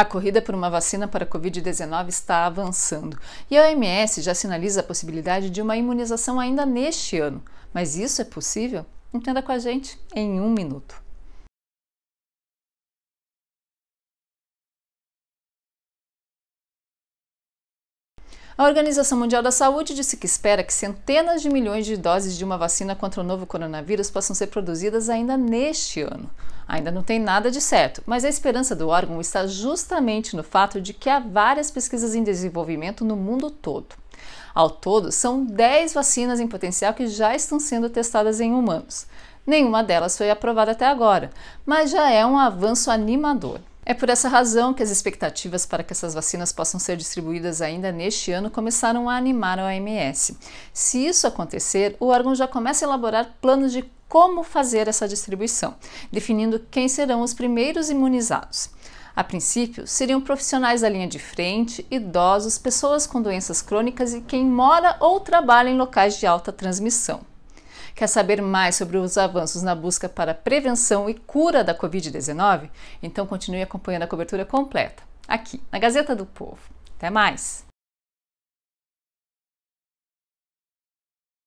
A corrida por uma vacina para a Covid-19 está avançando e a OMS já sinaliza a possibilidade de uma imunização ainda neste ano. Mas isso é possível? Entenda com a gente em um minuto. A Organização Mundial da Saúde disse que espera que centenas de milhões de doses de uma vacina contra o novo coronavírus possam ser produzidas ainda neste ano. Ainda não tem nada de certo, mas a esperança do órgão está justamente no fato de que há várias pesquisas em desenvolvimento no mundo todo. Ao todo, são 10 vacinas em potencial que já estão sendo testadas em humanos. Nenhuma delas foi aprovada até agora, mas já é um avanço animador. É por essa razão que as expectativas para que essas vacinas possam ser distribuídas ainda neste ano começaram a animar a OMS. Se isso acontecer, o órgão já começa a elaborar planos de como fazer essa distribuição, definindo quem serão os primeiros imunizados. A princípio, seriam profissionais da linha de frente, idosos, pessoas com doenças crônicas e quem mora ou trabalha em locais de alta transmissão. Quer saber mais sobre os avanços na busca para prevenção e cura da Covid-19? Então continue acompanhando a cobertura completa aqui na Gazeta do Povo. Até mais!